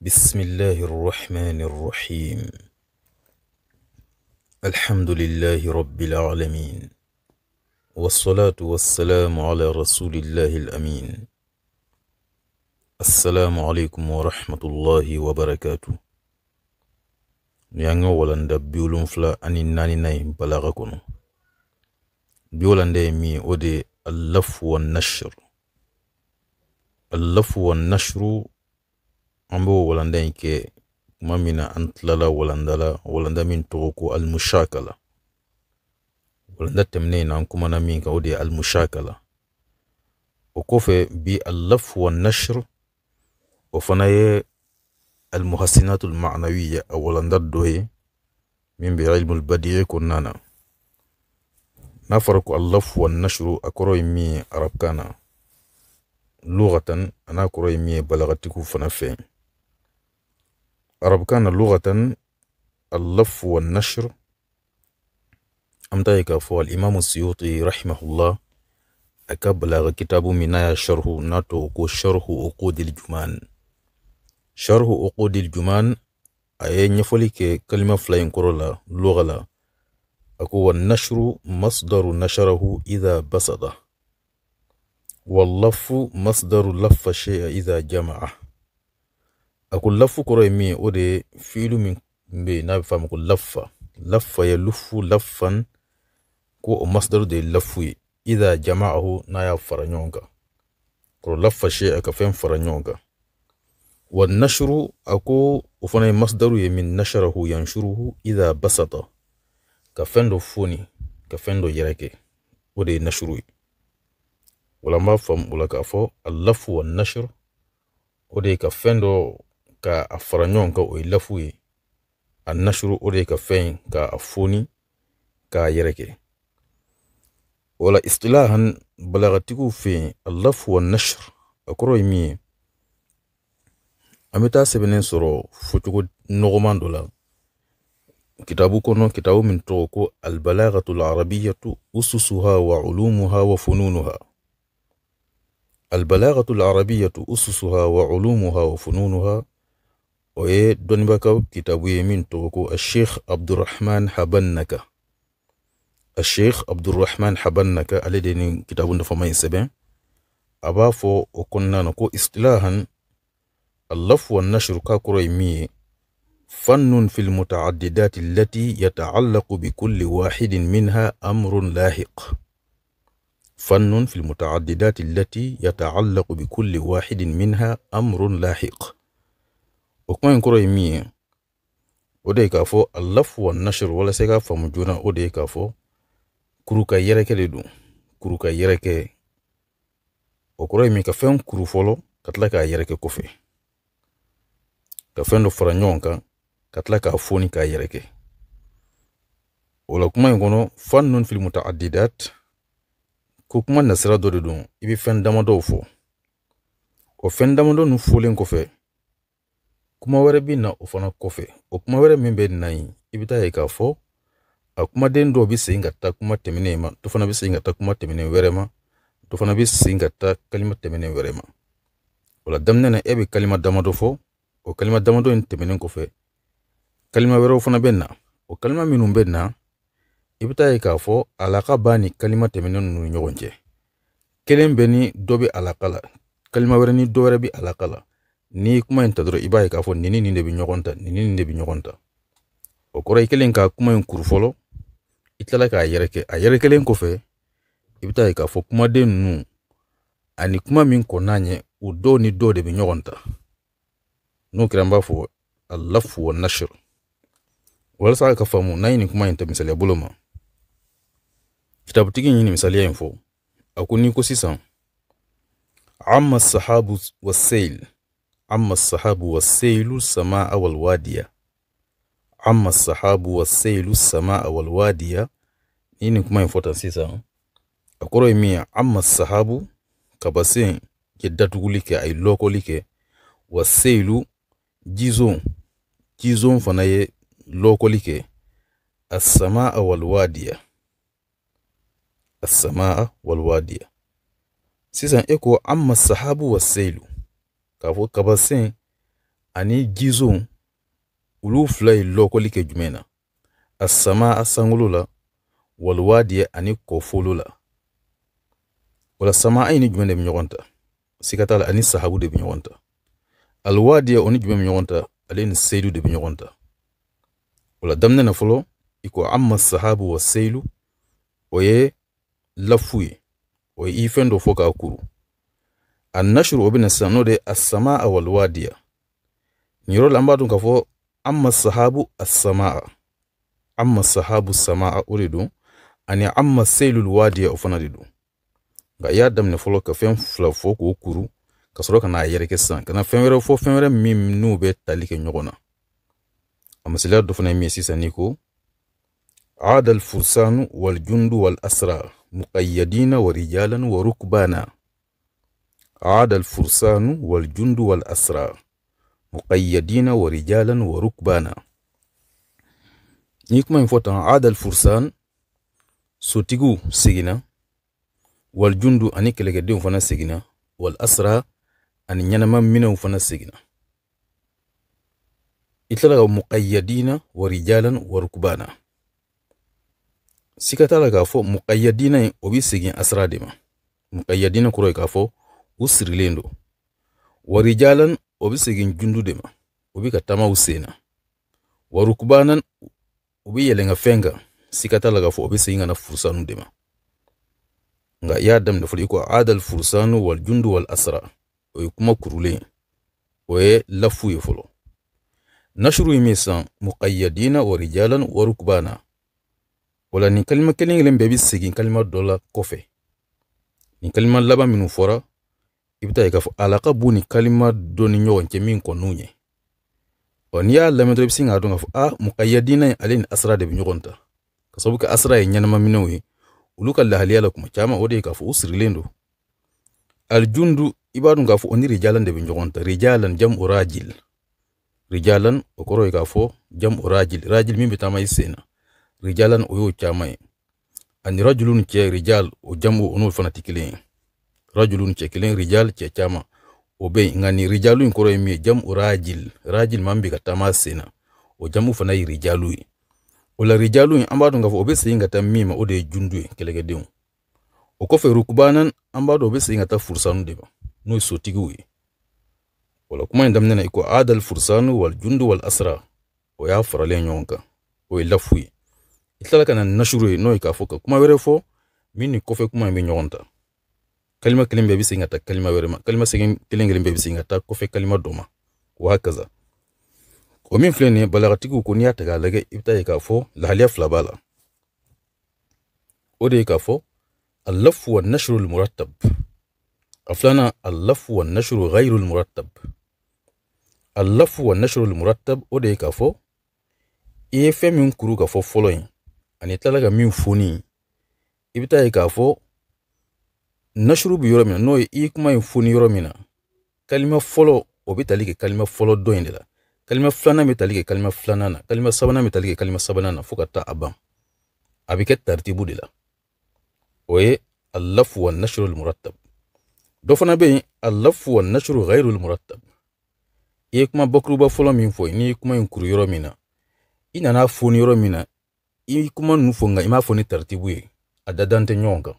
بسم الله الرحمن الرحيم الحمد لله رب العالمين والصلاة والسلام على رسول الله الأمين السلام عليكم ورحمة الله وبركاته yanga ولاندا بيولون فلا اني ناني ناي balaga kɔnɔ مي اودي اللف والنشر اللف والنشر أمبو ولندا إنك ما من أنت للا ولندا لا ولندا من توكو المشاكلة ولندا تمني نعم أنا مين كودي المشاكلة وكوفة بي اللف والنشر وفناي المحسنات المعنوية ولندا دوي من بعلم البديع كنانا نفرق اللف والنشر أكروي مي أربكانا لغة أنا كروي مي بلغتكو فنفين أربكان لغة اللف والنشر أمتاي كافو الإمام السيوطي رحمه الله أكبلغ كتاب منايا شره ناتو كو شرح أقود الجمان شره أقود الجمان أي نفولي كلمة فلاين كورولا لغة لا أكو النشر مصدر نشره إذا بسطه واللف مصدر لف الشيء إذا جمعه a ko lafu kɔrɔ ye min ye o de ye fiilu min be n'a bɛ f'a ko lafa lafa ye lufu lafan ko o masdaru de ye lafu ye idha jama'ahu n'a y'a fara ɲɔgɔn kan kɔrɔ lafa shay'a ka fɛn fara ɲɔgɔn kan wa nashru a ko o fana ye masdaru ye min nasharahu yanshuruhu idha basata ka fɛn dɔ foni ka fɛn dɔ yɛrɛkɛ o de ye nashuru ye wala an b'a faamu o la k'a fɔ alafu wa nashru o de ye ka fɛn dɔ ka a ka ɲɔgɔn kan o ye lafu ka feng ka a k'a yereke. wala istilahan balagatiku feng yen a lafu wa nashr a kɔrɔ ye min ye an bɛ la kitabu kono kitabu min tɔgɔ la albalagatu larabiyatu ususuha wa ulumuha wa fununuha البلاغة العربية أسسها وعلومها وفنونها o ye dɔnnibakaw kitabu ye min tɔgɔ ko asheikh abdurahman habannaka asheikh abdurahman habannaka ale de nin kitabu nafama ye sɛbɛn a b'a fɔ o kɔnɔna na ko istilahan اللف والنشر كاكوريمي فن في المتعددات التي يتعلق بكل واحد منها أمر لاحق فن في المتعددات التي يتعلق بكل واحد منها أمر لاحق o kuma in kɔrɔ ye min ye o de ye k'a fɔ alafu wa nashir walasa i k'a faamu joona o de ye k'a fɔ kuru ka yɛrɛkɛ de don kuru ka yɛrɛkɛ o kɔrɔ ye min ka fɛn kuru fɔlɔ ka tila k'a yɛrɛkɛ kɔfɛ ka fɛn dɔ fara ɲɔgɔn kan ka tila k'a foni k'a yɛrɛkɛ o la kuma in kɔnɔ fan nun fili mutaadidat ko kuma nasira dɔ de don i bɛ fɛn damadɔw fɔ o fɛn damadɔ nu fɔlen kɔfɛ kuma wɛrɛ bi na o fana kɔfɛ o kuma wɛrɛ min bɛ na yen i bɛ taa ye k'a fɔ a kumaden dɔw bɛ segin ka taa kuma tɛmɛnen ma dɔ fana bɛ segin ka taa kuma tɛmɛnen wɛrɛ ma dɔ fana bɛ segin ka taa kalima tɛmɛnen wɛrɛ ma o la daminɛ na e bɛ kalima damadɔ fɔ o kalima damadɔ in tɛmɛnen kɔfɛ kalima wɛrɛw fana bɛ na o kalima minnu bɛ na i bɛ taa ye k'a fɔ alaka b'a ni kalima tɛmɛnen ninnu ni ɲɔgɔn cɛ kelen bɛ ni dɔ bɛ alaka la kalima wɛrɛ ni dɔ wɛrɛ bɛ alaka la ni kuma in ta dɔrɔn i b'a ye k'a fɔ nin ni nin de bɛ ɲɔgɔn ta nin ni nin de bɛ ɲɔgɔn ta o kɔrɔ i kɛlen ka kuma in kuru fɔlɔ i tilala k'a yɛrɛkɛ a yɛrɛkɛlen kɔfɛ i bɛ taa ye k'a fɔ kumaden ninnu ani kuma min kɔnna ɲɛ u dɔw ni dɔw de bɛ ɲɔgɔn ta n'o kɛra n b'a fɔ alafu wa nashr walasa ka faamu n'an ye nin kuma in ta misaliya bolo ma kitabutigi ye nin misaliya in fɔ a ko ni ko sisan amma sahabu wa sale amma sahabu wassailu samaa walwadiya. Amma sahabu wassailu samaa walwadiya hii ini kuma importance sisa akoro mi amma sahabu kabase ke kulike ay loko like lɔkɔli wa seilu jizon jizon fana ye lɔkɔli asamaa walwadiya asamaa walwadiya sisan eko amma sahabu wa seilu k'a fɔ kabasen ani jizon olu fila ye lɔkɔli kɛ jumɛn na a sama a sankolo la waliwaadiyɛ ani kɔfolo la wala sama a ye ni jumɛn de bɛ ɲɔgɔn ta siga t'a la ani sahabu de bɛ ɲɔgɔn ta aliwaadiyɛ o ni jumɛn bɛ ɲɔgɔn ta ale ni seyidu de bɛ ɲɔgɔn ta wala daminɛ na fɔlɔ i ko amma sahabu wa seyidu o ye lafu ye o ye i fɛn dɔ fɔ k'a kuru annashuru wa bena sisan n'o de ye asamaa walwadiya nin yɔrɔ la an b'a dɔn k'a amma sahabu asamaa amma sahabu samaa uridu de don ani amma seilul wadiya o fana de don nka i y'a daminɛ fɔlɔ ka fɛn fila fɔ k'o kuru ka sɔrɔ ka n'a yɛrɛkɛ sisan ka na fɛn wɛrɛ fɔ fɛn wɛrɛ min n'u be talike nyogona amma sila do misaliya mi fana ye min al sisan wal-jundu wal-asra والجند wa rijalan wa rukbana عاد الفرسان والجند والأسرى مقيدين ورجالا وركبانا ni kuma in fɔ tan adal fursan sotigiw seginna wal jundu ani kɛlɛkɛdenw fana seginna wal asra ani ɲɛnama minɛw fana seginna i tilala ka muqayyadina wa rijalan wa rukbana sika t'a k'a fɔ muqayyadina in o bi segin asra de ma muqayyadina u sirilen do warijalan o be segin jundu de ma u be ka tama u sen na warukubanan u be yɛlɛn ka fɛn kan sika t'a la k'a fɔ o be segin ka na furusanu de ma nka i y'a daminɛ fɔlɔ i ko adal furusanu wal jundu wal asra o ye kuma kurulen o ye lafu ye fɔlɔ nashuru ye min san muqayyadina wa rijalan wa rukbana o la nin kalima kelen kelen bɛɛ be segin kalima dɔ la kɔfɛ nin kalima laban minnu fɔra i bɛ taa ye k'a fɔ alaka b'u ni kalima dɔ ni ɲɔgɔn cɛ min kɔn'u ɲɛ ɔ n'i y'a lamɛn dɔrɔn i bɛ sin k'a dɔn k'a fɔ a mukayadina in ale ni asara de bɛ ɲɔgɔn ta ka sababu kɛ asara ye ɲɛnamaminɛw ye olu ka lahaliya la kuma caman o de ye k'a fɔ u sirilen don alijundu i b'a dɔn k'a fɔ o ni rijalan de bɛ ɲɔgɔn ta rijalan jam orajil rijalan o kɔrɔ ye k'a fɔ jam orajil rajil min bɛ taama i sen na rijalan o y'o caman ye ani rajulu ni cɛ rijal o jamu o n'olu fana tɛ kelen ye rajulun cekelen rijal cɛ caman obe ngani yen nka nin rijalu in kɔrɔ ye min rajil rajil man bi ka taama o jamu fana ye rijalu ye o la rijalu ambadu ngafo obe dɔn k'a mima o bɛ segin ka o de ye jundu ye kɛlɛkɛdenw o kɔfɛ rukubanan an b'a dɔn o bɛ segin de ma n'o ye sotigiw ye o la kuma in daminɛ na i adal fursanu wal jundu wal asra o y'a faralen ɲɔgɔn kan o ye lafu ye i na nasuru n'o ye k'a fɔ kuma wɛrɛ fɔ min ni kɔfɛ kuma in bɛ kalima kelen bɛɛ bɛ segin ka taa kalima wɛrɛ ma kalima segin kelen kelen bɛɛ bɛ segin ka taa kɔfɛ kalima dɔ ma wa kaza o min filɛ nin ye balagatigiw ko n'i y'a ta k'a lajɛ i bɛ taa ye k'a fɔ lahaliya fila b'a la o de ye k'a fɔ alafu wa nashrul murattab a filanan alafu wa nashru ghayrul murattab alafu wa nashrul murattab o de ye k'a fɔ i ye fɛn min kuru ka fɔ fɔlɔ in ani i tilala ka min foni i bɛ taa ye k'a fɔ nasuru bi yɔrɔ min na n'o ye i kuma in foni yɔrɔ min na kalima fɔlɔ o bɛ tali kɛ kalima fɔlɔ dɔ in de la kalima filanan bɛ tali kɛ kalima filanan na kalima sabanan bɛ tali kɛ kalima sabanan na fo ka taa a ban a bɛ kɛ taritibu de la o ye alafu wa nasuru murattab dɔ fana bɛ yen alafu wa nasuru ghairu murattab i ye kuma bakuruba fɔlɔ min fɔ n'i ye kuma in kuru yɔrɔ min na i nana foni yɔrɔ min na i kuma ninnu fɔ nka i m'a fɔ ni taritibu ye a da dan tɛ ɲɔgɔn kan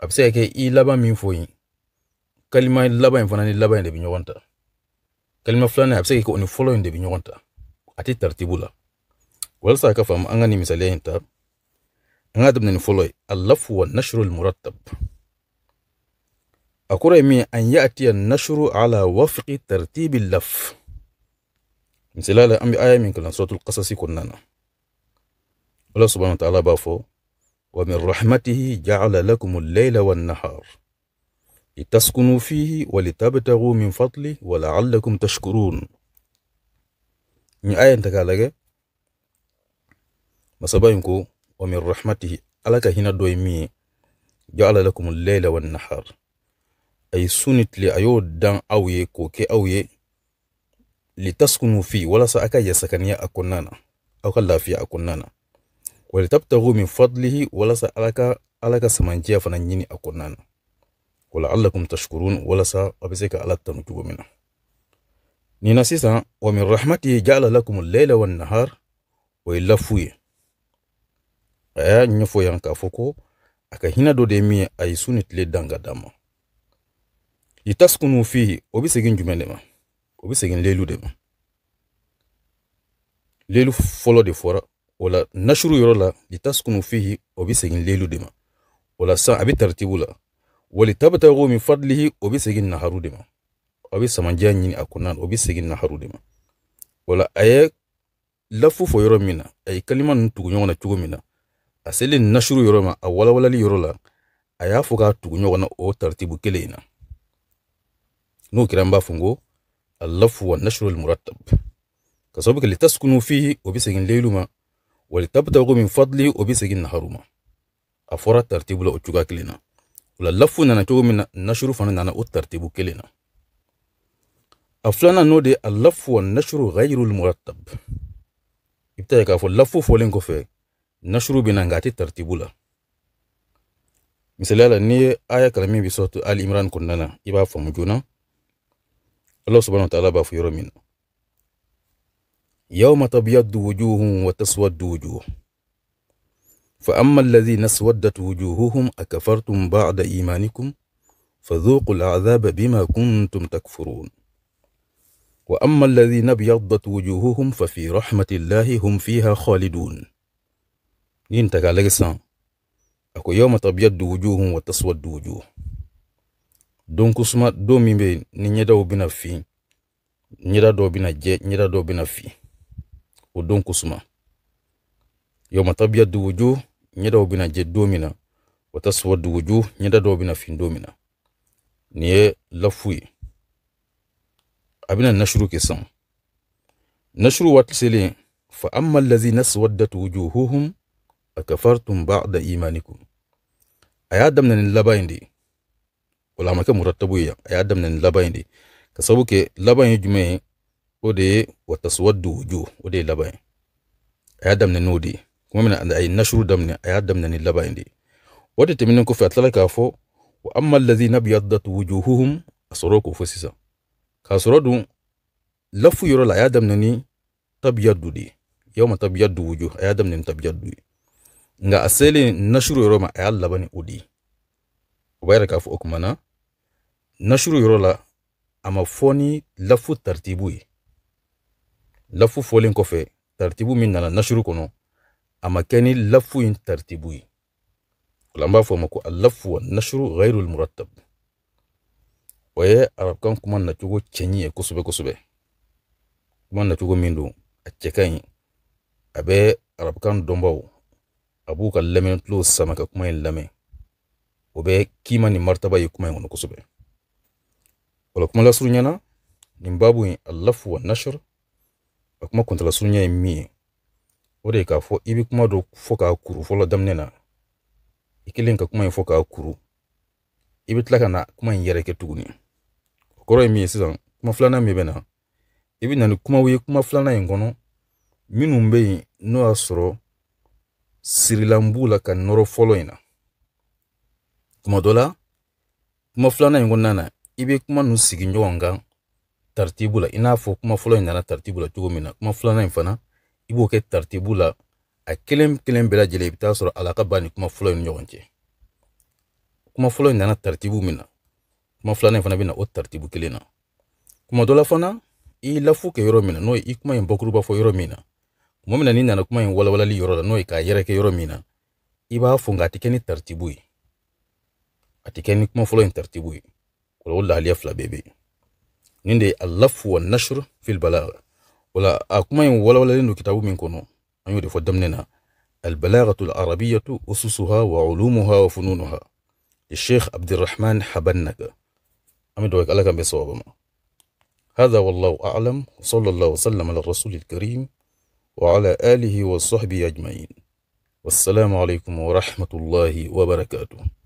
abse ke i laban min fo yen kalima laban in fana ni laban in de bɛ ɲɔgɔn ta kalima flana abse ke ko ni fɔlɔ in de bɛ ɲɔgɔn ta a tɛ taritibu la a ka fam anani misale nin ta an ka ni fɔlɔ ye alafu wa nashru almurattab a kɔrɔ ye an ya'tiya nashru ala wafqi tartibi laf misaliya la an bɛ aya min kalan suratul qasasi kɔnɔna Allah subhanahu wa ta'ala bafo ومن رحمته جعل لكم الليل والنهار لتسكنوا فيه ولتبتغوا من فضله ولعلكم تشكرون ني اي انت قالك ما سبايمكو ومن رحمته الك هنا دويمي جعل لكم الليل والنهار اي سنت لي ايو دان اوي كوكي اوي لتسكنوا فيه ولا ساكا يسكن يا اكونانا او كلا في اكونانا kawai tabtabumin fadlihi walasan ala ka samariya fana ɲini a wala ala kun tashukurun walasas abidai ala tun tukumina. nina sisan wa mairu arhaanahamma ta ya yi jaalala kun layla wannan har. wai latsu ye. aya nufin yan kafo ko hina daga min a su na tile dangan dangan. yi taskun u fiye o lelu dama. de fira. o la nasuru yɔrɔ la litaskunu fihi o be segin lelu de ma o la san a be tartibu la walitabtagu min fadlihi o be segin naharu de ma a be samandiya ɲini a kɔnna o be segin naharu de ma o a ye lafu fɔ yɔrɔ min na a ye kalima nunu tugu ɲɔgɔn na cogo min na a selen nasuru yɔrɔ ma a walawalali yɔrɔ la a y'a fɔ k'a tugu ɲɔgɔn na o tartibu kelen in na n'o kɛra n b'a fɔ n ko allafu wa nashrul murattab ka sababu kɛ litaskunu fihi o be segin leyilu ma ولتبتغوا من فضله وبسجن هاروما أفورا ترتيب لو أتشوكا كلنا وللفو نانا تشوكو من نشر فانا نانا أو كلنا أفلانا نودي اللف والنشر غير المرتب إبتاك أفو اللف فولين في نشر بنانغاتي ترتيب لا مثلا ني آية كلامي بصوت آل إمران كننا إبا فمجونا الله سبحانه وتعالى بافو يرمينا يوم تبيض وجوه وتسود وجوه فأما الذين اسودت وجوههم أكفرتم بعد إيمانكم فذوقوا العذاب بما كنتم تكفرون وأما الذين ابيضت وجوههم ففي رحمة الله هم فيها خالدون ينتهى على أكو يوم تبيض وجوه وتسود وجوه دون كسما دومي بين نيدا بنا في نيدا بنا جي نيدا بنا في don kusuma yawma tabyaddu wujuh ɲɛda o bena je don min na wa nye wujuh ɲɛda bena fin domina nin ye lafu ye a bena nashuru ke san nashuru waati fa amma allazina swaddat wujuhuhum akafartum ba'da imanikum a y'a daminɛ nin laban in de ye o la a ma kɛ murattabu ye a y'a daminɛ ni laban de ka sabu kɛ laban ye jumɛn ye ودي وتسود وجوه ودي لباين هذا من النودي كما من أي نشر دمنا هذا من اللباين دي ودي تمنن كفي أتلالك أفو وأما الذين بيضت وجوههم أسروك فسيسا كاسرودو لفو يرى لا هذا منني تبيض دي يوم تبيض وجوه هذا من تبيض دي nga aseli nashuru yoro ma ayal labani udi ubayra kafu okumana nashuru yoro la ama foni lafu tartibu lafu fɔlen kɔfɛ taritibu min nana nashuru kɔnɔ a ma kɛ ni lafu in taritibu ye an b'a fɔ ma ko alafu wa ghairu lmurattab o ye arabukan kuma nacogo cɛɲi ye kosɛbɛ kosɛbɛ kuma nacogo min don a cɛ ka ɲi a bɛ arabukan dɔnbaw a b'u ka lamɛntulow sama ka kuma in lamɛn o bɛ kima ni martaba ye kuma in kɔnɔ kosɛbɛ o la kuma lasuruɲana nin babu in alafu wa akuma kuma sunya mi ore k'a fo ibi kuma do fo k'a kuru fo fɔlɔ damne na i ka kuma fo k'a kuru ibi tlaka na kuma yere ke tuguni o mi ye sisan kuma flana mi bɛ na i bɛ na ni kumaw kuma flana in minu mbe n'o y'a sɔrɔ sirilan ka noro folo ina kuma dola kuma flana in kɔnɔna na i kuma ninnu sigi tartibu la i n'a fɔ kuma fɔlɔ in nana tartibu la cogo min na kuma filanan in fana i b'o kɛ tartibu la a kelen kelen bɛɛ lajɛlen i bɛ taa sɔrɔ alaka b'a ni kuma fɔlɔ in ni ɲɔgɔn cɛ kuma fɔlɔ in nana tartibu min na kuma filanan in fana bɛ na o tartibu kelen na kuma dɔ la fana i lafu kɛ yɔrɔ min na n'o ye i kuma in bakuruba fɔ yɔrɔ min na kuma min na n'i nana kuma in walawalali yɔrɔ la n'o ye k'a yɛrɛkɛ yɔrɔ min na i b'a fɔ nka a tɛ kɛ ni tartibu ye a tɛ kɛ ni kuma fɔlɔ in tartibu ye o la o lahaliya fila bɛɛ bɛ yen ninde allafu wa nashr fil balagha wala akuma ah, yin wala wala lendo kitabu min kono an yode البلاغة العربية أسسها وعلومها وفنونها الشيخ عبد الرحمن حبنك أمد وك لك بصواب هذا والله أعلم وصلى الله وسلم على الرسول الكريم وعلى آله وصحبه أجمعين والسلام عليكم ورحمة الله وبركاته